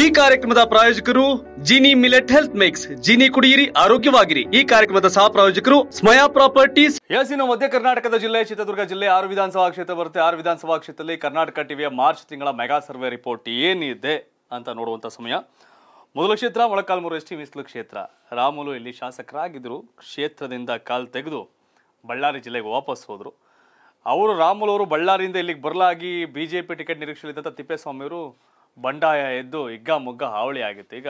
ಈ ಕಾರ್ಯಕ್ರಮದ ಪ್ರಾಯೋಜಕರು Jini millet health mix Jini ಕುಡಿಯಿರಿ ಆರೋಗ್ಯವಾಗಿರಿ ಈ ಕಾರ್ಯಕ್ರಮದ ಸಹ ಪ್ರಾಯೋಜಕರು ಸ್ಮಯಾ ಪ್ರಾಪರ್ಟೀಸ್ ಯಾಸಿನ ಮಧ್ಯ ಕರ್ನಾಟಕದ ಜಿಲ್ಲೆ ಚಿತ್ರದುರ್ಗ ಜಿಲ್ಲೆ ಆರು ವಿಧಾನಸಭಾ ಕ್ಷೇತ್ರ ಬರುತ್ತೆ ಆರು ವಿಧಾನಸಭಾ ಕ್ಷೇತ್ರದಲ್ಲಿ ಕರ್ನಾಟಕ ಟಿವಿಯ ಮಾರ್ಚ್ ತಿಂಗಳ ಮೆಗಾ ಸರ್ವೆ ರಿಪೋರ್ಟ್ ಏನಿದೆ ಅಂತ ನೋಡುವಂತ ಸಮಯ ಮೊದಲ ಕ್ಷೇತ್ರ ಮೊಳಕಾಲ್ಮೂರು ಎಸ್ ಟಿ ಮೀಸಲು ಕ್ಷೇತ್ರ ರಾಮುಲು ಇಲ್ಲಿ ಶಾಸಕರಾಗಿದ್ದರು ಕ್ಷೇತ್ರದಿಂದ ಕಾಲ್ ತೆಗೆದು ಬಳ್ಳಾರಿ ಜಿಲ್ಲೆಗೆ ವಾಪಸ್ ಹೋದರು ಅವರು ರಾಮುಲು ಅವರು ಬಳ್ಳಾರಿಯಿಂದ ಇಲ್ಲಿಗೆ ಬರಲಾಗಿ ಬಿ ಟಿಕೆಟ್ ಪಿ ಟಿಕೆಟ್ ನಿರೀಕ್ಷೆಯಲ್ಲಿದ್ದಂಥ ತಿಪ್ಪೇಸ್ವಾಮಿಯವರು ಬಂಡಾಯ ಎದ್ದು ಹಿಗ್ಗಾಮುಗ್ಗ ಹಾವಳಿ ಆಗಿತ್ತು ಈಗ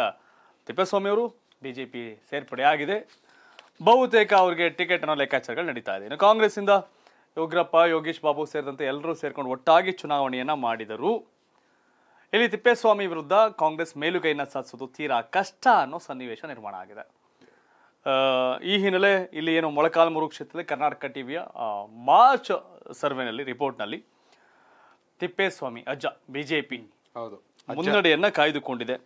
ತಿಪ್ಪೇಸ್ವಾಮಿಯವರು ಬಿ ಜೆ ಪಿ ಸೇರ್ಪಡೆ ಆಗಿದೆ ಬಹುತೇಕ ಅವರಿಗೆ ಟಿಕೆಟ್ ಅನ್ನೋ ಲೆಕ್ಕಾಚಾರಗಳು ನಡೀತಾ ಇದೆ ಇನ್ನು ಕಾಂಗ್ರೆಸ್ಸಿಂದ ಯೋಗ್ರಪ್ಪ ಯೋಗೀಶ್ ಬಾಬು ಸೇರಿದಂತೆ ಎಲ್ಲರೂ ಸೇರ್ಕೊಂಡು ಒಟ್ಟಾಗಿ ಚುನಾವಣೆಯನ್ನು ಮಾಡಿದರು ಇಲ್ಲಿ ತಿಪ್ಪೇಸ್ವಾಮಿ ವಿರುದ್ಧ ಕಾಂಗ್ರೆಸ್ ಮೇಲುಗೈನ ಸಾಧಿಸೋದು ತೀರಾ ಕಷ್ಟ ಅನ್ನೋ ಸನ್ನಿವೇಶ ನಿರ್ಮಾಣ ಆಗಿದೆ ಈ ಹಿನ್ನೆಲೆ ಇಲ್ಲಿ ಏನು ಮೊಳಕಾಲ್ಮೂರು ಕ್ಷೇತ್ರದ ಕರ್ನಾಟಕ ಟಿವಿಯ ಮಾರ್ಚ್ ಸರ್ವೆನಲ್ಲಿ ರಿಪೋರ್ಟ್ನಲ್ಲಿ ತಿಪ್ಪೇಸ್ವಾಮಿ ಅಜ್ಜ ಬಿಜೆಪಿ ಹೌದು ಮುನ್ನಡೆಯನ್ನ ಕಾಯ್ದುಕೊಂಡಿದೆ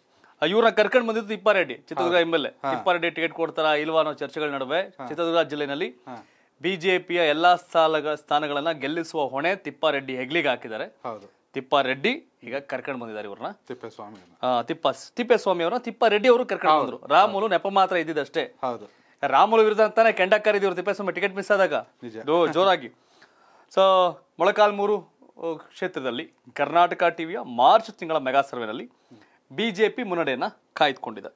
ಇವ್ರನ್ನ ಕರ್ಕೊಂಡು ಬಂದಿದ್ದು Tippareddy Chitradurga M L A Tippareddy ticket ಕೊಡ್ತಾರ ಇಲ್ವಾ ಅನ್ನೋ ಚರ್ಚೆಗಳ ನಡುವೆ ಚಿತ್ರದುರ್ಗ ಜಿಲ್ಲೆನಲ್ಲಿ ಬಿಜೆಪಿಯ ಎಲ್ಲಾ ಸ್ಥಾನ ಸ್ಥಾನಗಳನ್ನ ಗೆಲ್ಲಿಸುವ ಹೊಣೆ ತಿಪ್ಪಾರೆಡ್ಡಿ ಹೆಗ್ಲಿಗೆ ಹಾಕಿದ್ದಾರೆ ತಿಪ್ಪಾರೆಡ್ಡಿ ಈಗ ಕರ್ಕೊಂಡು ಬಂದಿದ್ದಾರೆ ಇವ್ರನ್ನ ತಿಪ್ಪೇಸ್ವಾಮಿ ತಿಪ್ಪ ತಿಪ್ಪೇಸ್ವಾಮಿ ಅವರ ತಿಪ್ಪಾರೆಡ್ಡಿ ಅವರು ಕರ್ಕೊಂಡು ಬಂದ್ರು ರಾಮುಲು ನೆಪ ಮಾತ್ರ ಇದ್ದಿದ್ದಷ್ಟೇ ರಾಮುಲು ವಿರುದ್ಧ ಅಂತಾನೆ ಕೆಂಡ ತಿಪ್ಪೇಸ್ವಾಮಿ ಟಿಕೆಟ್ ಮಿಸ್ ಆದಾಗ ಜೋರಾಗಿ ಸೊ ಮೊಳಕಾಲ್ಮೂರು ಕ್ಷೇತ್ರದಲ್ಲಿ ಕರ್ನಾಟಕ ಟಿವಿಯ ಮಾರ್ಚ್ ತಿಂಗಳ ಮೆಗಾ ಸರ್ವೆನಲ್ಲಿ ಬಿ ಜೆ ಪಿ ಮುನ್ನಡೆಯನ್ನು ಕಾಯ್ದುಕೊಂಡಿದೆ